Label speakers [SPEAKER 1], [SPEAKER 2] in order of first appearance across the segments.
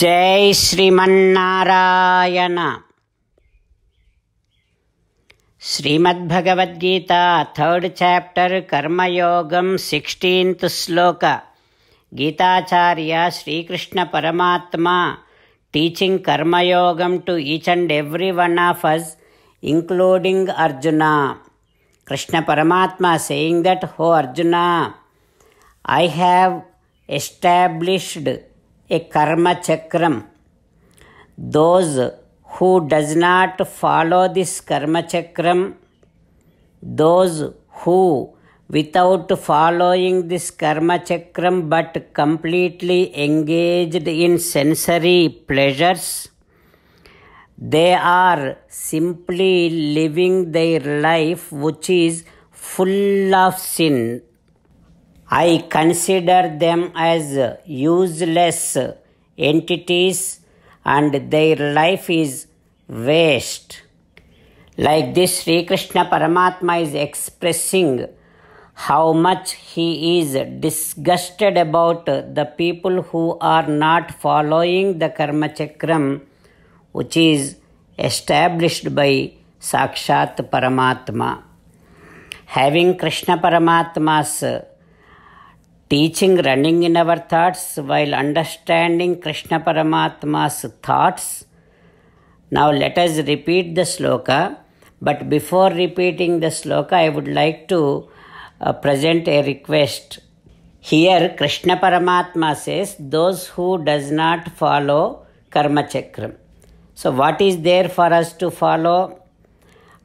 [SPEAKER 1] జై Srimannarayana Srimad Bhagavad Gita third chapter Karmayogam sixteenth shloka Gitacharya Sri Krishna Paramatma teaching Karmayogam to each and every one of us including Arjuna Krishna Paramatma saying that oh Arjuna I have established a karma chakram. Those who does not follow this karma chakram, those who without following this karma chakram but completely engaged in sensory pleasures, they are simply living their life which is full of sin I consider them as useless entities and their life is waste. Like this, Sri Krishna Paramatma is expressing how much he is disgusted about the people who are not following the Karma Chakram, which is established by Sakshat Paramatma. Having Krishna Paramatma's teaching running in our thoughts while understanding Krishna Paramatma's thoughts. Now let us repeat the sloka. But before repeating the sloka, I would like to uh, present a request. Here, Krishna Paramatma says, those who does not follow Karma Chakram. So, what is there for us to follow?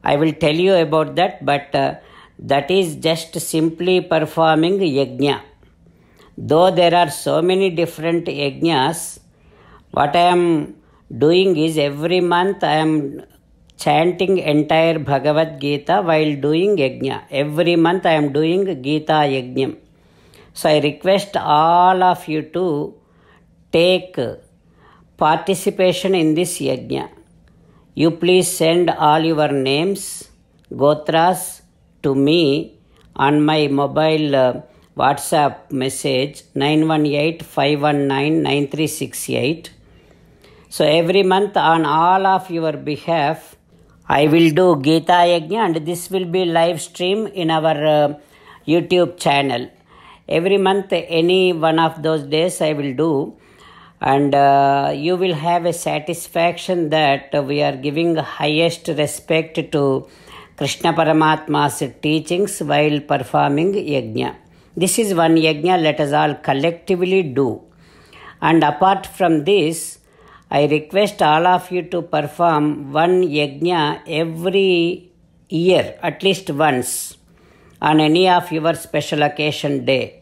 [SPEAKER 1] I will tell you about that, but uh, that is just simply performing yajna. Though there are so many different yajnas, what I am doing is every month I am chanting entire Bhagavad Gita while doing yajna. Every month I am doing Gita yajnam. So I request all of you to take participation in this yajna. You please send all your names, gotras to me on my mobile uh, WhatsApp message 918 519 9368. So every month on all of your behalf, I will do Gita Yajna and this will be live stream in our uh, YouTube channel. Every month, any one of those days I will do and uh, you will have a satisfaction that we are giving highest respect to Krishna Paramatma's teachings while performing Yajna. This is one yajna let us all collectively do. And apart from this, I request all of you to perform one yajna every year, at least once, on any of your special occasion day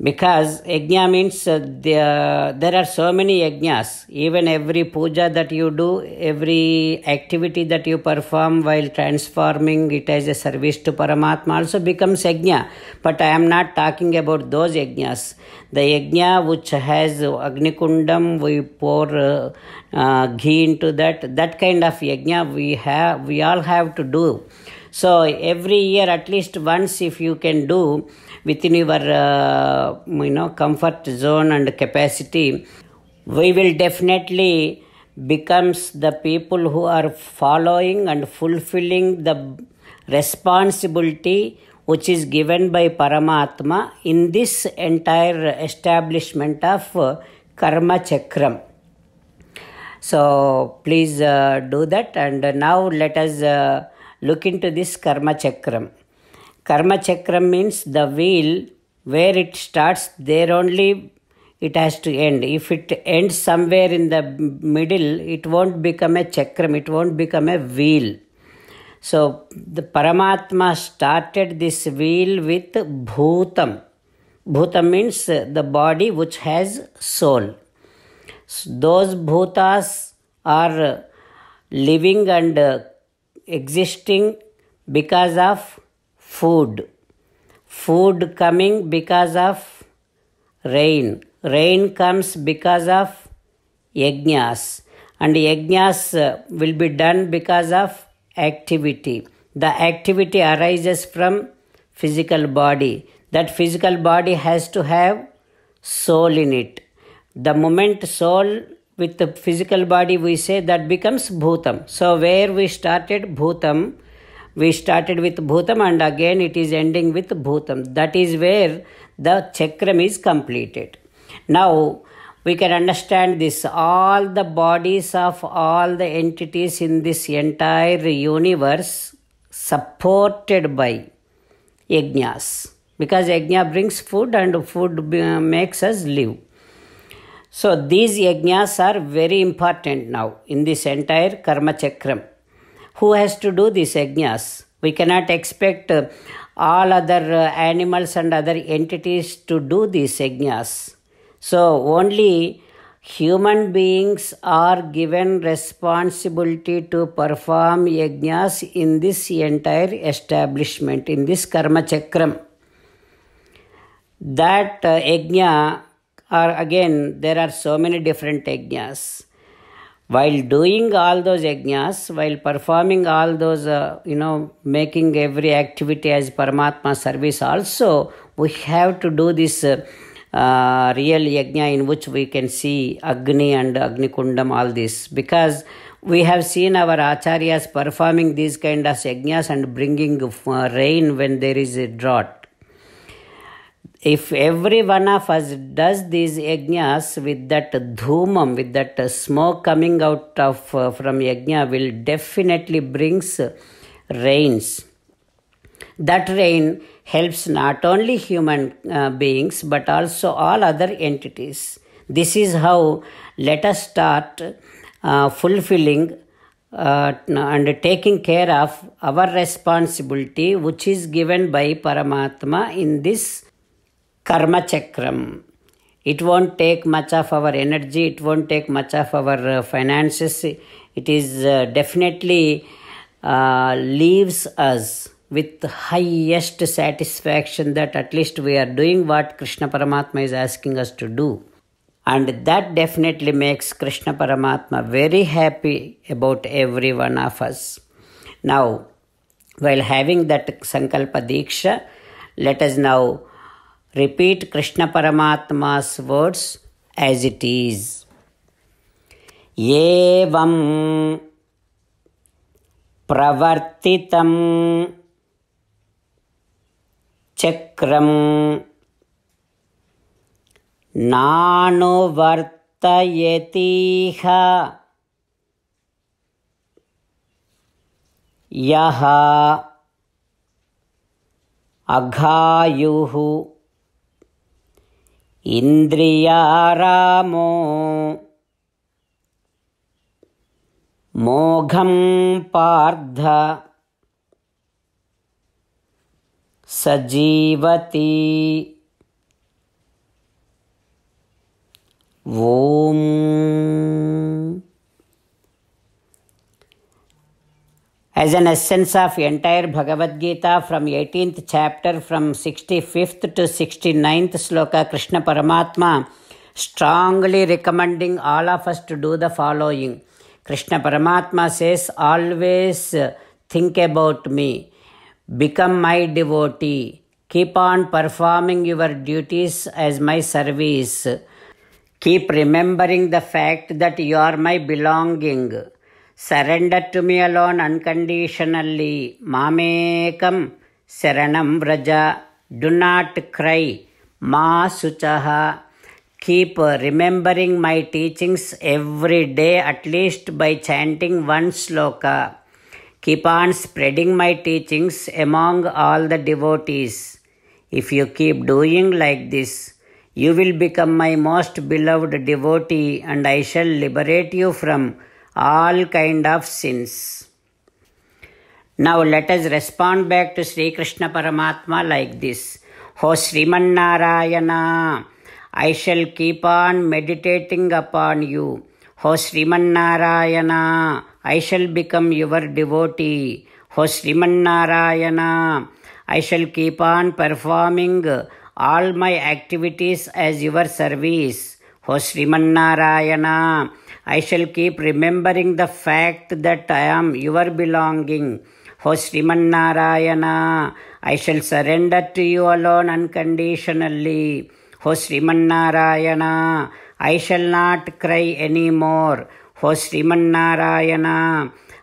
[SPEAKER 1] because yajna means the, there are so many yajnas even every puja that you do every activity that you perform while transforming it as a service to paramatma also becomes yajna but i am not talking about those yajnas the yajna which has agnikundam we pour uh, uh, ghee into that that kind of yajna we have we all have to do so every year, at least once, if you can do within your uh, you know comfort zone and capacity, we will definitely becomes the people who are following and fulfilling the responsibility which is given by Paramatma in this entire establishment of uh, Karma Chakram. So please uh, do that, and now let us. Uh, look into this karma chakram. Karma chakram means the wheel where it starts, there only it has to end. If it ends somewhere in the middle, it won't become a chakram, it won't become a wheel. So the Paramatma started this wheel with Bhutam. Bhutam means the body which has soul. So those Bhutas are living and existing because of food. Food coming because of rain. Rain comes because of yajnas. And yajnas uh, will be done because of activity. The activity arises from physical body. That physical body has to have soul in it. The moment soul with the physical body we say that becomes bhutam. So where we started bhutam, we started with bhutam and again it is ending with bhutam. That is where the chakram is completed. Now we can understand this. All the bodies of all the entities in this entire universe supported by yajnas because yajna brings food and food uh, makes us live. So these yajnas are very important now in this entire karma chakram. Who has to do these yajnas? We cannot expect uh, all other uh, animals and other entities to do these yajnas. So only human beings are given responsibility to perform yajnas in this entire establishment, in this karma chakram. That uh, yajna or again there are so many different yajnas while doing all those yajnas while performing all those uh, you know making every activity as paramatma service also we have to do this uh, uh, real yajna in which we can see Agni and Agni Kundam, all this. Because we have seen our acharyas performing these kind of yajnas and bringing uh, rain when there is a drought if every one of us does these yajnas with that dhumam, with that smoke coming out of uh, from yajna, will definitely brings rains. That rain helps not only human uh, beings but also all other entities. This is how let us start uh, fulfilling uh, and taking care of our responsibility, which is given by Paramatma in this karma chakram. It won't take much of our energy, it won't take much of our uh, finances. It is uh, definitely uh, leaves us with highest satisfaction that at least we are doing what Krishna Paramatma is asking us to do. And that definitely makes Krishna Paramatma very happy about every one of us. Now, while having that Sankalpa Diksha, let us now Repeat Krishna Paramatma's words as it is. एवं प्रवर्तितं चक्रं नानुवर्तयतीह यः अघायुः इन्द्रियारामो मोघं पार्ध सजीवति ॐ as an essence of entire Bhagavad Gita from 18th chapter from 65th to 69th sloka Krishna Paramatma strongly recommending all of us to do the following Krishna Paramatma says always think about me become my devotee keep on performing your duties as my service keep remembering the fact that you are my belonging Surrender to me alone unconditionally. Mamekam Saranam Vraja. Do not cry. Ma Suchaha. Keep remembering my teachings every day, at least by chanting one sloka. Keep on spreading my teachings among all the devotees. If you keep doing like this, you will become my most beloved devotee, and I shall liberate you from all kind of sins. Now let us respond back to Sri Krishna Paramatma like this. Ho Sriman Narayana, I shall keep on meditating upon you. Ho Sriman Narayana, I shall become your devotee. Ho Sriman Narayana, I shall keep on performing all my activities as your service. Ho Sriman Narayana, I shall keep remembering the fact that I am your belonging. O Sriman I shall surrender to you alone unconditionally. O Sriman I shall not cry anymore. O Sriman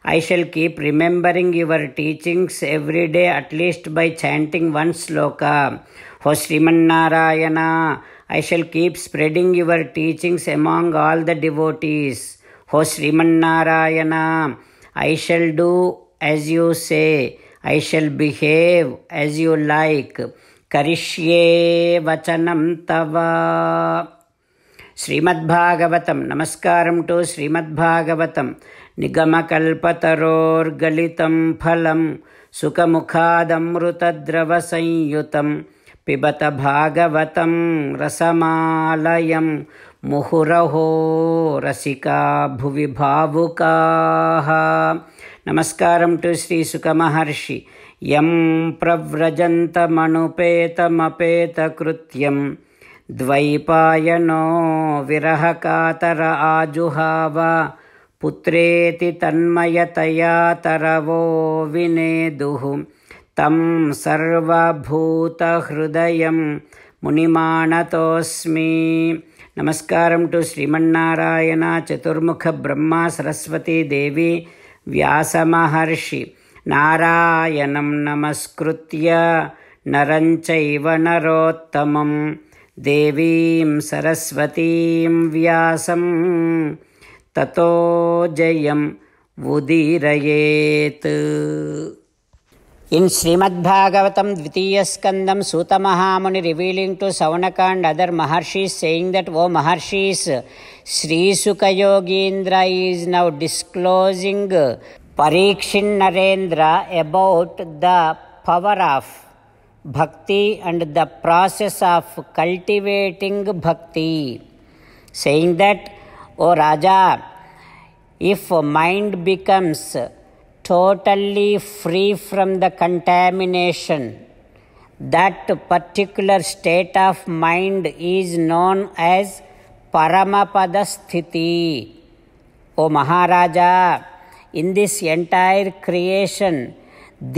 [SPEAKER 1] I shall keep remembering your teachings every day at least by chanting one sloka. For Sriman I shall keep spreading your teachings among all the devotees. O Sriman I shall do as you say. I shall behave as you like. करिष्ये वचनं तव श्रीमद्भागवतं नमस्कारं to श्रीमद्भागवतं निगमकल्पतरोर्गलितं फलं सुखमुखादमृतद्रवसंयुतं पिबत भागवतं रसमालयं मुहुरहो रसिका भुवि भावुकाः नमस्कारं to श्रीसुखमहर्षि यं प्रव्रजन्तमनुपेतमपेतकृत्यं द्वैपायनो विरहकातर आजुहाव पुत्रेति तन्मयतया तरवो विनेदुः तं सर्वभूतहृदयं मुनिमानतोऽस्मि नमस्कारं टु श्रीमन्नारायणचतुर्मुखब्रह्मसरस्वतीदेवी व्यासमहर्षि नारायणं नमस्कृत्य नरञ्चैव नरोत्तमं देवीं सरस्वतीं व्यासं ततो जयं उदीरयेत् In Srimad Bhagavatam Dvitiyaskandam, Suta Mahamuni revealing to Savanaka and other Maharshis saying that, O Maharshis, Sri Sukayogi Yogendra is now disclosing Parikshin Narendra about the power of bhakti and the process of cultivating bhakti. Saying that, O Raja, if mind becomes totally free from the contamination. That particular state of mind is known as Paramapada Sthiti. O Maharaja, in this entire creation,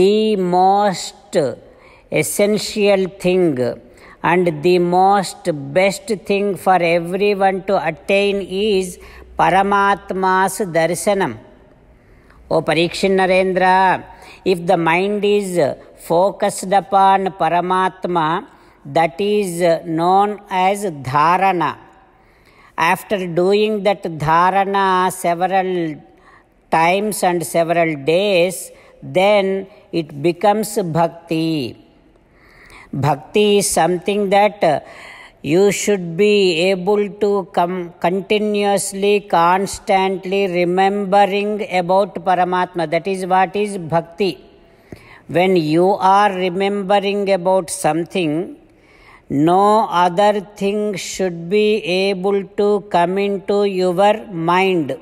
[SPEAKER 1] the most essential thing and the most best thing for everyone to attain is Paramatma's darshanam. O Parikshin if the mind is focused upon Paramatma, that is known as dharana. After doing that dharana several times and several days, then it becomes bhakti. Bhakti is something that you should be able to come continuously constantly remembering about paramatma that is what is bhakti when you are remembering about something no other thing should be able to come into your mind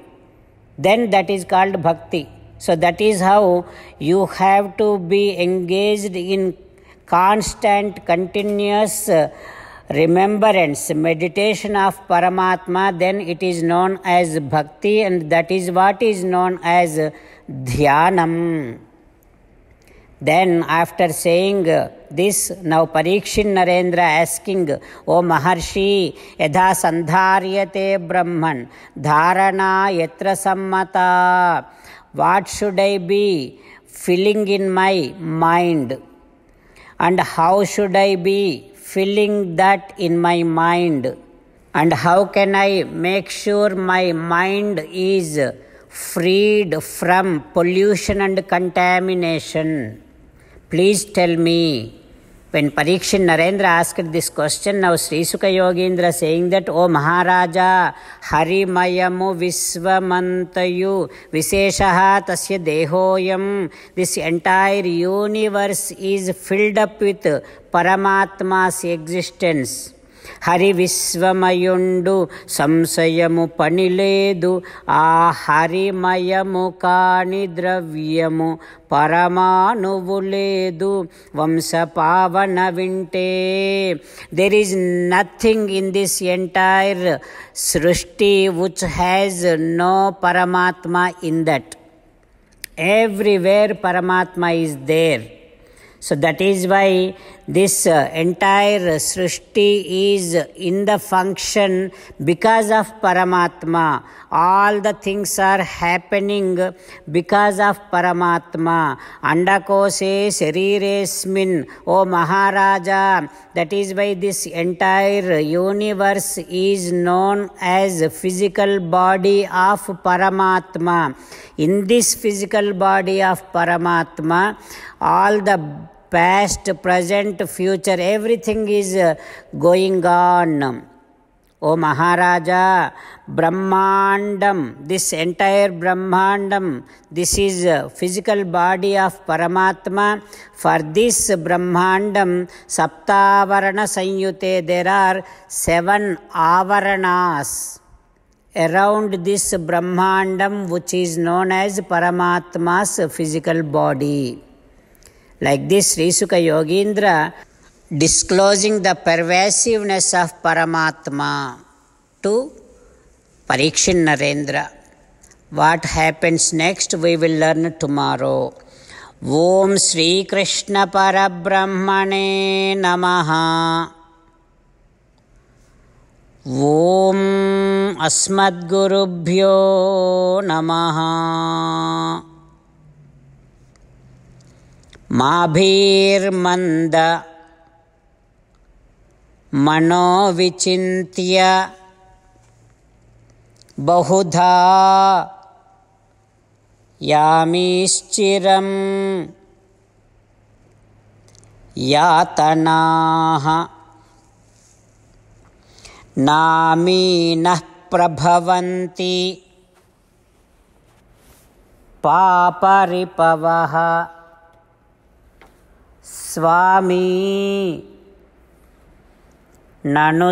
[SPEAKER 1] then that is called bhakti so that is how you have to be engaged in constant continuous uh, remembrance, meditation of Paramatma, then it is known as bhakti, and that is what is known as dhyanam. Then, after saying this, now Parikshin Narendra asking, O Maharshi, Yadha Sandharyate Brahman, Dharana Yatra Sammata, what should I be filling in my mind? And how should I be filling that in my mind? And how can I make sure my mind is freed from pollution and contamination? Please tell me. When Parikshin Narendra asked this question, now Sri Sukha saying that, O Maharaja, Hari Mayamu Visvamantayu Viseshaha Tasya Dehoyam. This entire universe is filled up with Paramatma's existence. Hari విశ్వమయుండు సంశయము పనిలేదు ఆ హరిమయము కాని ద్రవ్యము పరమాణువు లేదు పావన వింటే there is nothing in this entire srishti which has no Paramatma in that everywhere Paramatma is there so that is why this uh, entire Srishti is in the function because of Paramatma. All the things are happening because of Paramatma. Andakose Shariresmin, O Maharaja. That is why this entire universe is known as physical body of Paramatma. In this physical body of Paramatma, all the past, present, future, everything is uh, going on. O Maharaja, Brahmandam, this entire Brahmandam, this is uh, physical body of Paramatma. For this Brahmandam, Saptavarana Sanyute, there are seven avaranas around this Brahmandam, which is known as Paramatma's physical body. Like this, Risuka Yogindra disclosing the pervasiveness of Paramatma to Parikshin Narendra. What happens next, we will learn tomorrow. Om Sri ॐ श्रीकृष्णपरब्रह्मणे नमः ॐ अस्मद्गुरुभ्यो नमः मनो विचिन्त्य बहुधा यामीश्चिरं यातनाः नामीनः प्रभवन्ति पापरिपवः स्वामी ननु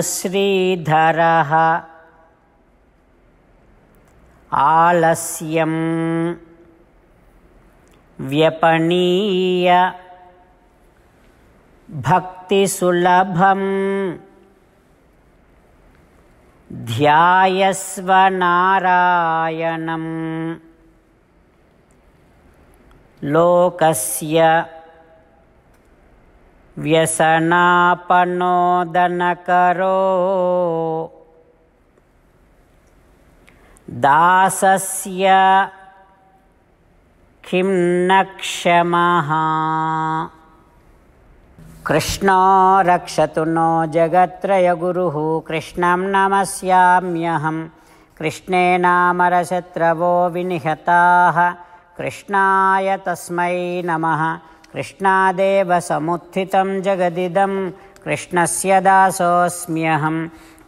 [SPEAKER 1] आलस्य व्यपनीय भक्ति भक्तिसुलभं ध्यायस्व नारायणं लोकस्य व्यसनापनोदनकरो दासस्य किं न क्षमः कृष्णो रक्षतु नो जगत्त्रय गुरुः कृष्णं नमस्याम्यहं कृष्णे नामरशत्रवो विनिहताः कृष्णाय तस्मै नमः कृष्णादेव समुत्थितं जगदिदं कृष्णस्य दासोऽस्म्यहं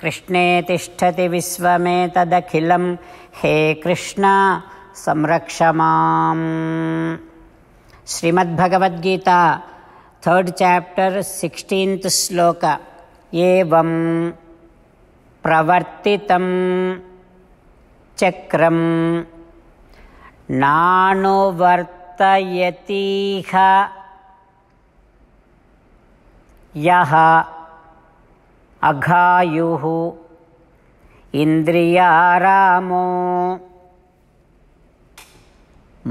[SPEAKER 1] कृष्णे तिष्ठति विश्वमेतदखिलं हे कृष्ण संरक्ष माम् श्रीमद्भगवद्गीता थर्ड् चाप्टर् सिक्स्टीन्त् श्लोक एवं प्रवर्तितं चक्रं नानुवर्त यतीह यः अघायुः इन्द्रियारामो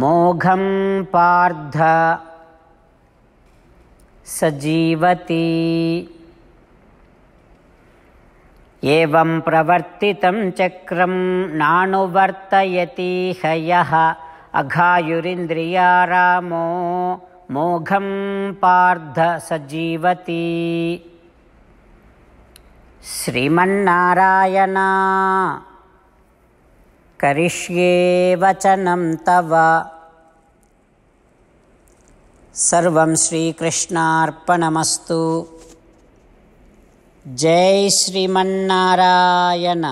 [SPEAKER 1] मोघं पार्ध सजीवति एवं प्रवर्तितं चक्रं नानुवर्तयतीह यः अघायुरिन्द्रिया रामो मोघं पार्थ सजीवति श्रीमन्नारायणा करिष्ये वचनं तव सर्व श्रीकृष्णार्पणमस्तु जय श्रीमन्नारायण